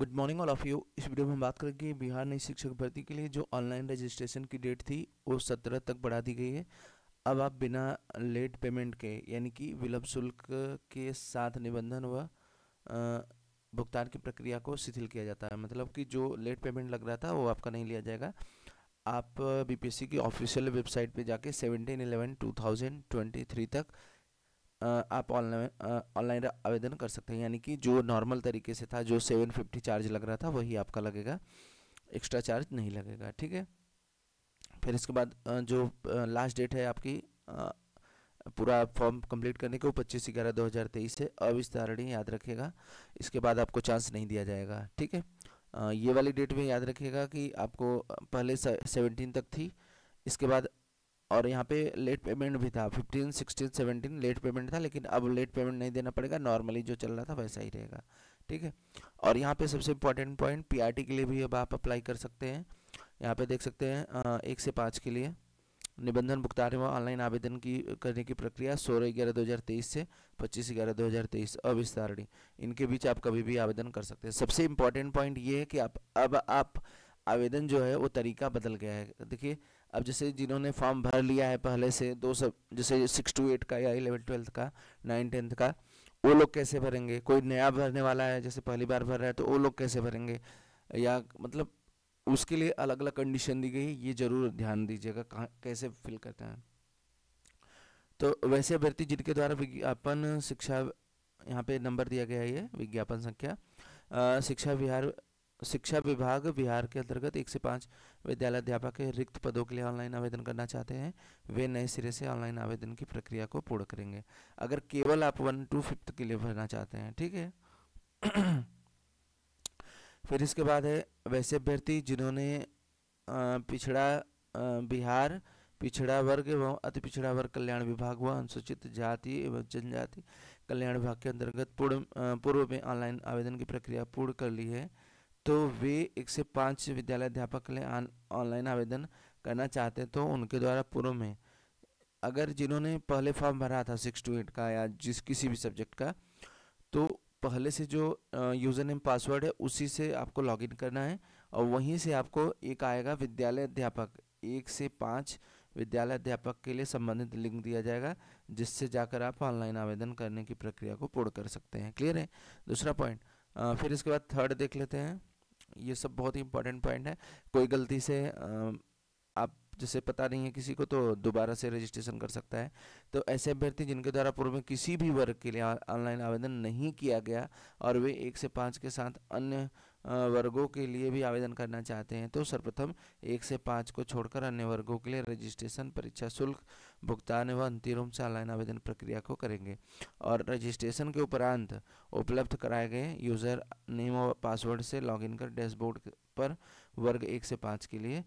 good morning all of you इस video में हम बात करेंगे बिहार नई शिक्षक भर्ती के लिए जो ऑनलाइन रजिस्ट्रेशन की डेट थी वो सत्रह तक बढ़ा दी गई है अब आप बिना लेट पेमेंट के यानी कि विलम्ब शुल्क के साथ निबंधन व भुगतान की प्रक्रिया को शिथिल किया जाता है मतलब कि जो लेट पेमेंट लग रहा था वो आपका नहीं लिया जाएगा आप बी की ऑफिशियल वेबसाइट पर जाके seventeen eleven two thousand twenty three तक आप ऑनलाइन ऑनलाइन आवेदन कर सकते हैं यानी कि जो नॉर्मल तरीके से था जो सेवन फिफ्टी चार्ज लग रहा था वही आपका लगेगा एक्स्ट्रा चार्ज नहीं लगेगा ठीक है फिर इसके बाद जो लास्ट डेट है आपकी पूरा फॉर्म कंप्लीट करने के वो पच्चीस ग्यारह दो हज़ार तेईस है अविस्तारणी याद रखिएगा इसके बाद आपको चांस नहीं दिया जाएगा ठीक है ये वाली डेट में याद रखिएगा कि आपको पहले सेवनटीन तक थी इसके बाद और यहाँ पे लेट पेमेंट भी था fifteen sixteen seventeen late payment था लेकिन अब लेट पेमेंट नहीं देना पड़ेगा नॉर्मली जो चल रहा था वैसा ही रहेगा ठीक है और यहाँ पे सबसे इम्पॉर्टेंट पॉइंट पीआरटी के लिए भी अब आप अप्लाई कर सकते हैं यहाँ पे देख सकते हैं एक से पाँच के लिए निबंधन भुगतान एवं ऑनलाइन आवेदन की करने की प्रक्रिया सोलह ग्यारह दो हज़ार तेईस से पच्चीस ग्यारह दो हज़ार तेईस अविस्तारणी इनके बीच आप कभी भी आवेदन कर सकते हैं सबसे इम्पॉर्टेंट पॉइंट ये है कि आप अब आप आवेदन जो है वो तरीका बदल गया है देखिए अब जैसे जिन्होंने फॉर्म भर लिया है पहले से दो सब जैसे सिक्स टू एट का या इलेवन ट्वेल्थ का नाइन टेंथ का वो लोग कैसे भरेंगे कोई नया भरने वाला है जैसे पहली बार भर रहा है तो वो लोग कैसे भरेंगे या मतलब उसके लिए अलग अलग कंडीशन दी गई ये ज़रूर ध्यान दीजिएगा कहाँ कैसे फिल करते हैं तो वैसे अभ्यर्थी जिनके द्वारा विज्ञापन शिक्षा यहाँ पे नंबर दिया गया है ये विज्ञापन संख्या शिक्षा विहार शिक्षा विभाग बिहार के अंतर्गत एक से पाँच विद्यालय अध्यापक रिक्त पदों के लिए ऑनलाइन आवेदन करना चाहते हैं वे नए सिरे से ऑनलाइन आवेदन की प्रक्रिया को पूर्ण करेंगे अगर केवल आप वन टू फिफ्थ के लिए भरना चाहते हैं ठीक है फिर इसके बाद है वैसे अभ्यर्थी जिन्होंने पिछड़ा बिहार पिछड़ा वर्ग एवं अति पिछड़ा वर्ग कल्याण विभाग व अनुसूचित जाति एवं जनजाति कल्याण विभाग के अंतर्गत पूर्व पूर्व में ऑनलाइन आवेदन की प्रक्रिया पूर्ण कर ली है तो वे एक से पाँच विद्यालय अध्यापक के लिए ऑनलाइन आवेदन करना चाहते हैं तो उनके द्वारा पूर्व में अगर जिन्होंने पहले फॉर्म भरा था सिक्स टू एट का या जिस किसी भी सब्जेक्ट का तो पहले से जो यूज़र नेम पासवर्ड है उसी से आपको लॉगिन करना है और वहीं से आपको एक आएगा विद्यालय अध्यापक एक से पाँच विद्यालय अध्यापक के लिए संबंधित लिंक दिया जाएगा जिससे जाकर आप ऑनलाइन आवेदन करने की प्रक्रिया को पूर्ण कर सकते हैं क्लियर है दूसरा पॉइंट फिर इसके बाद थर्ड देख लेते हैं ये सब बहुत ही इंपॉर्टेंट पॉइंट है कोई गलती से आप जैसे पता नहीं है किसी को तो दोबारा से रजिस्ट्रेशन कर सकता है तो ऐसे अभ्यर्थी जिनके द्वारा पूर्व में किसी भी वर्ग के लिए ऑनलाइन आवेदन नहीं किया गया और वे एक से पाँच के साथ अन्य वर्गों के लिए भी आवेदन करना चाहते हैं तो सर्वप्रथम एक से पाँच को छोड़कर अन्य वर्गों के लिए रजिस्ट्रेशन परीक्षा शुल्क भुगतान व अंतिम से ऑनलाइन आवेदन प्रक्रिया को करेंगे और रजिस्ट्रेशन के उपरांत उपलब्ध कराए गए यूज़र नेम और पासवर्ड से लॉगिन कर डैशबोर्ड पर वर्ग एक से पाँच के लिए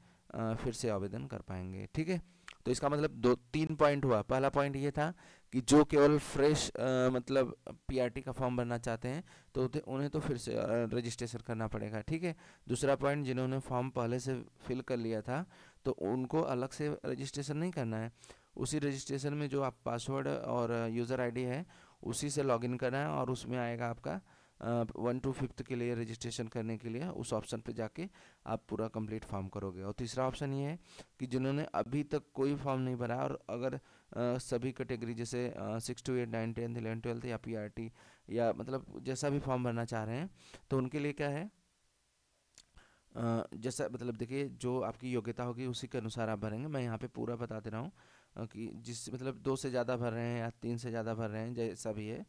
फिर से आवेदन कर पाएंगे ठीक है तो इसका मतलब दो तीन पॉइंट हुआ पहला पॉइंट ये था कि जो केवल फ्रेश आ, मतलब पीआरटी का फॉर्म भरना चाहते हैं तो उन्हें तो फिर से रजिस्ट्रेशन करना पड़ेगा ठीक है दूसरा पॉइंट जिन्होंने फॉर्म पहले से फिल कर लिया था तो उनको अलग से रजिस्ट्रेशन नहीं करना है उसी रजिस्ट्रेशन में जो आप पासवर्ड और यूज़र आई है उसी से लॉग करना है और उसमें आएगा आपका वन टू फिफ्थ के लिए रजिस्ट्रेशन करने के लिए उस ऑप्शन पे जाके आप पूरा कंप्लीट फॉर्म करोगे और तीसरा ऑप्शन ये है कि जिन्होंने अभी तक कोई फॉर्म नहीं भरा और अगर आ, सभी कैटेगरी जैसे six to eight nine tenth eleven twelfth या पी e या मतलब जैसा भी फॉर्म भरना चाह रहे हैं तो उनके लिए क्या है आ, जैसा मतलब देखिए जो आपकी योग्यता होगी उसी के अनुसार आप भरेंगे मैं यहाँ पर पूरा बता दे रहा हूँ कि जिस मतलब दो से ज़्यादा भर रहे हैं या तीन से ज़्यादा भर रहे हैं जैसा भी है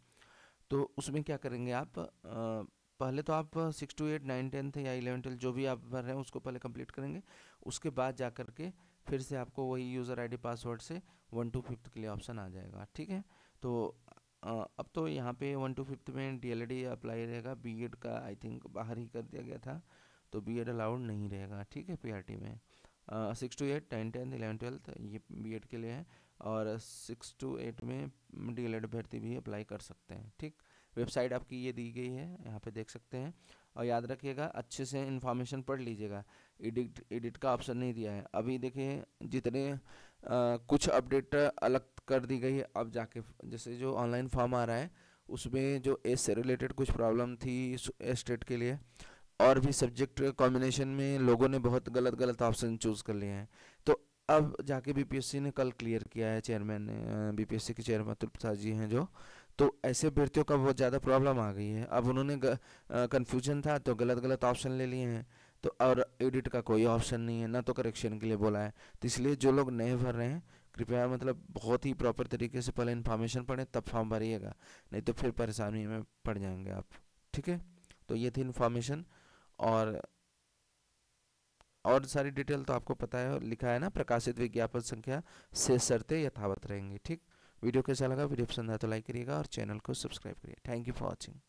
तो उसमें क्या करेंगे आप आ, पहले तो आप six to eight nine tenth या इलेवन ट्वेल्थ जो भी आप भर रहे हैं उसको पहले कंप्लीट करेंगे उसके बाद जा कर के फिर से आपको वही यूज़र आईडी पासवर्ड से वन टू फिफ्थ के लिए ऑप्शन आ जाएगा ठीक है तो अब तो यहाँ पे वन टू फिफ्थ में डीएलडी अप्लाई रहेगा बीएड का आई थिंक बाहर ही कर दिया गया था तो बीएड अलाउड नहीं रहेगा ठीक है पीआरटी में six to eight ten tenth eleven twelfth ये बी के लिए है और सिक्स टू एट में डी एल अभ्यर्थी भी अप्लाई कर सकते हैं ठीक वेबसाइट आपकी ये दी गई है यहाँ पे देख सकते हैं और याद रखिएगा अच्छे से इन्फॉर्मेशन पढ़ लीजिएगा एडिट एडिट का ऑप्शन नहीं दिया है अभी देखिए जितने आ, कुछ अपडेट अलग कर दी गई है अब जाके जैसे जो ऑनलाइन फॉर्म आ रहा है उसमें जो एस से रिलेटेड कुछ प्रॉब्लम थी एस्टेट के लिए और भी सब्जेक्ट कॉम्बिनेशन में लोगों ने बहुत गलत गलत ऑप्शन चूज़ कर लिए हैं तो अब जाके बीपीएससी ने कल क्लियर किया है चेयरमैन ने बीपीएससी के चेयरमैन प्रसाद जी हैं जो तो ऐसे अभ्यर्थियों का बहुत ज़्यादा प्रॉब्लम आ गई है अब उन्होंने कन्फ्यूजन था तो गलत गलत ऑप्शन ले लिए हैं तो और एडिट का कोई ऑप्शन नहीं है ना तो करेक्शन के लिए बोला है तो इसलिए जो लोग नए भर रहे हैं कृपया मतलब बहुत ही प्रॉपर तरीके से पहले इन्फॉर्मेशन पढ़ें तब फॉर्म भरिएगा नहीं तो फिर परेशानी में पड़ जाएंगे आप ठीक है तो ये थी इन्फॉर्मेशन और और सारी डिटेल तो आपको पता है लिखा है ना प्रकाशित विज्ञापन संख्या से शर्तें यथावत रहेंगी ठीक वीडियो कैसा लगा वीडियो पसंद आया तो लाइक करिएगा और चैनल को सब्सक्राइब करिए थैंक यू फॉर वॉचिंग